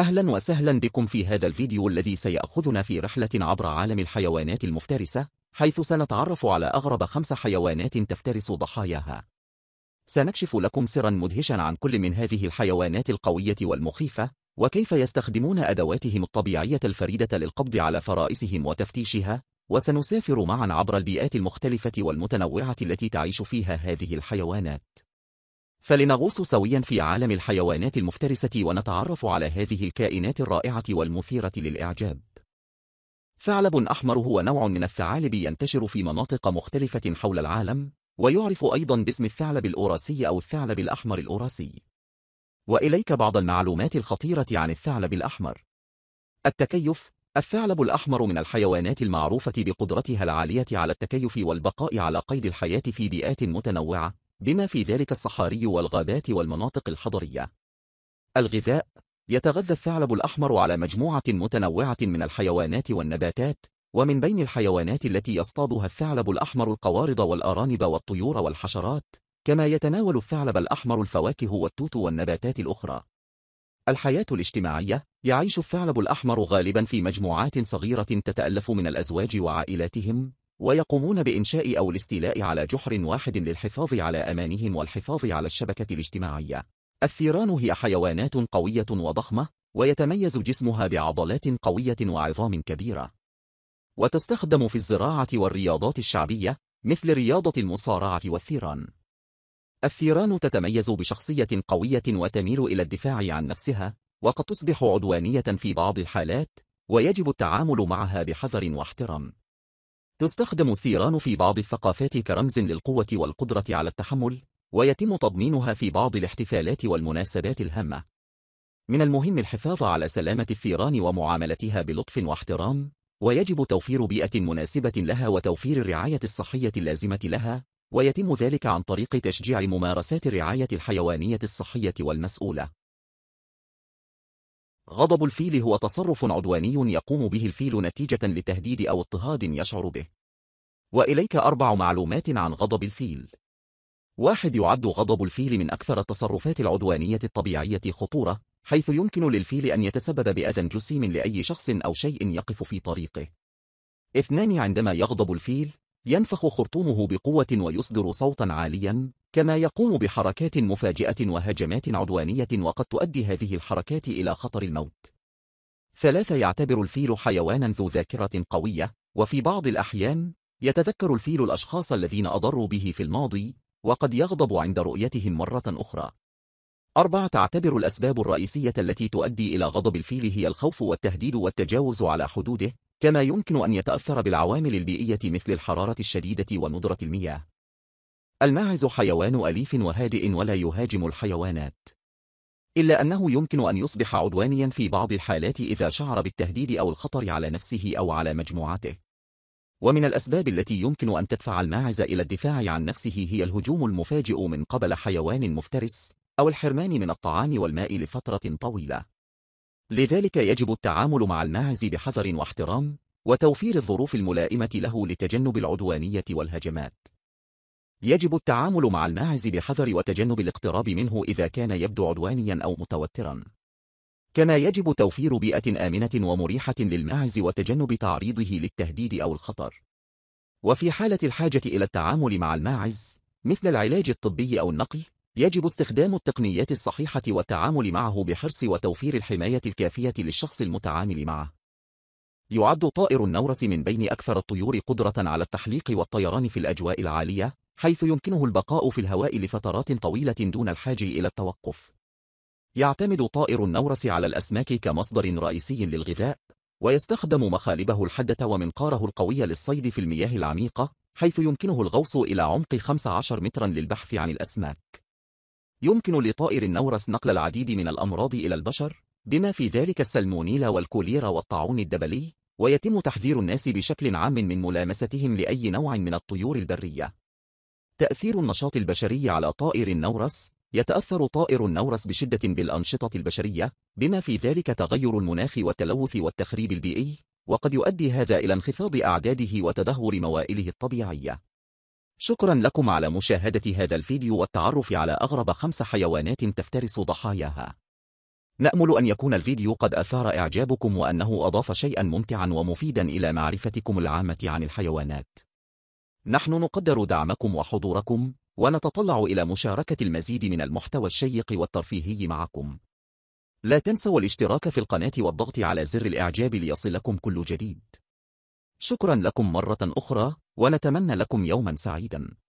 أهلا وسهلا بكم في هذا الفيديو الذي سيأخذنا في رحلة عبر عالم الحيوانات المفترسة حيث سنتعرف على أغرب خمس حيوانات تفترس ضحاياها سنكشف لكم سرا مدهشا عن كل من هذه الحيوانات القوية والمخيفة وكيف يستخدمون أدواتهم الطبيعية الفريدة للقبض على فرائسهم وتفتيشها وسنسافر معا عبر البيئات المختلفة والمتنوعة التي تعيش فيها هذه الحيوانات فلنغوص سويا في عالم الحيوانات المفترسة ونتعرف على هذه الكائنات الرائعة والمثيرة للإعجاب ثعلب أحمر هو نوع من الثعالب ينتشر في مناطق مختلفة حول العالم ويعرف أيضا باسم الثعلب الأوراسي أو الثعلب الأحمر الأوراسي وإليك بعض المعلومات الخطيرة عن الثعلب الأحمر التكيف الثعلب الأحمر من الحيوانات المعروفة بقدرتها العالية على التكيف والبقاء على قيد الحياة في بيئات متنوعة بما في ذلك الصحاري والغابات والمناطق الحضرية الغذاء يتغذى الثعلب الأحمر على مجموعة متنوعة من الحيوانات والنباتات ومن بين الحيوانات التي يصطادها الثعلب الأحمر القوارض والأرانب والطيور والحشرات كما يتناول الثعلب الأحمر الفواكه والتوت والنباتات الأخرى الحياة الاجتماعية يعيش الثعلب الأحمر غالبا في مجموعات صغيرة تتألف من الأزواج وعائلاتهم ويقومون بإنشاء أو الاستيلاء على جحر واحد للحفاظ على أمانهم والحفاظ على الشبكة الاجتماعية الثيران هي حيوانات قوية وضخمة ويتميز جسمها بعضلات قوية وعظام كبيرة وتستخدم في الزراعة والرياضات الشعبية مثل رياضة المصارعة والثيران الثيران تتميز بشخصية قوية وتميل إلى الدفاع عن نفسها وقد تصبح عدوانية في بعض الحالات ويجب التعامل معها بحذر واحترام تستخدم الثيران في بعض الثقافات كرمز للقوة والقدرة على التحمل ويتم تضمينها في بعض الاحتفالات والمناسبات الهامة من المهم الحفاظ على سلامة الثيران ومعاملتها بلطف واحترام ويجب توفير بيئة مناسبة لها وتوفير الرعاية الصحية اللازمة لها ويتم ذلك عن طريق تشجيع ممارسات الرعاية الحيوانية الصحية والمسؤولة غضب الفيل هو تصرف عدواني يقوم به الفيل نتيجة لتهديد أو اضطهاد يشعر به وإليك أربع معلومات عن غضب الفيل واحد يعد غضب الفيل من أكثر التصرفات العدوانية الطبيعية خطورة حيث يمكن للفيل أن يتسبب بأذى جسيم لأي شخص أو شيء يقف في طريقه اثنان عندما يغضب الفيل ينفخ خرطومه بقوة ويصدر صوتا عاليا كما يقوم بحركات مفاجئة وهجمات عدوانية وقد تؤدي هذه الحركات إلى خطر الموت. ثلاثة يعتبر الفيل حيوانا ذو ذاكرة قوية، وفي بعض الأحيان يتذكر الفيل الأشخاص الذين أضروا به في الماضي، وقد يغضب عند رؤيتهم مرة أخرى. أربعة تعتبر الأسباب الرئيسية التي تؤدي إلى غضب الفيل هي الخوف والتهديد والتجاوز على حدوده، كما يمكن أن يتأثر بالعوامل البيئية مثل الحرارة الشديدة وندرة المياه. الماعز حيوان أليف وهادئ ولا يهاجم الحيوانات إلا أنه يمكن أن يصبح عدوانيا في بعض الحالات إذا شعر بالتهديد أو الخطر على نفسه أو على مجموعته ومن الأسباب التي يمكن أن تدفع الماعز إلى الدفاع عن نفسه هي الهجوم المفاجئ من قبل حيوان مفترس أو الحرمان من الطعام والماء لفترة طويلة لذلك يجب التعامل مع الماعز بحذر واحترام وتوفير الظروف الملائمة له لتجنب العدوانية والهجمات يجب التعامل مع الماعز بحذر وتجنب الاقتراب منه إذا كان يبدو عدوانيا أو متوترا كما يجب توفير بيئة آمنة ومريحة للماعز وتجنب تعريضه للتهديد أو الخطر وفي حالة الحاجة إلى التعامل مع الماعز مثل العلاج الطبي أو النقي يجب استخدام التقنيات الصحيحة والتعامل معه بحرص وتوفير الحماية الكافية للشخص المتعامل معه يعد طائر النورس من بين أكثر الطيور قدرة على التحليق والطيران في الأجواء العالية حيث يمكنه البقاء في الهواء لفترات طويلة دون الحاج إلى التوقف. يعتمد طائر النورس على الأسماك كمصدر رئيسي للغذاء، ويستخدم مخالبه الحدة ومنقاره القوي للصيد في المياه العميقة، حيث يمكنه الغوص إلى عمق 15 مترا للبحث عن الأسماك. يمكن لطائر النورس نقل العديد من الأمراض إلى البشر، بما في ذلك السلمونيلا والكوليرا والطاعون الدبلي، ويتم تحذير الناس بشكل عام من ملامستهم لأي نوع من الطيور البرية. تأثير النشاط البشري على طائر النورس يتأثر طائر النورس بشدة بالأنشطة البشرية بما في ذلك تغير المناخ والتلوث والتخريب البيئي وقد يؤدي هذا إلى انخفاض أعداده وتدهور موائله الطبيعية شكرا لكم على مشاهدة هذا الفيديو والتعرف على أغرب خمس حيوانات تفترس ضحاياها نأمل أن يكون الفيديو قد أثار إعجابكم وأنه أضاف شيئا ممتعا ومفيدا إلى معرفتكم العامة عن الحيوانات نحن نقدر دعمكم وحضوركم ونتطلع إلى مشاركة المزيد من المحتوى الشيق والترفيهي معكم لا تنسوا الاشتراك في القناة والضغط على زر الإعجاب ليصلكم كل جديد شكرا لكم مرة أخرى ونتمنى لكم يوما سعيدا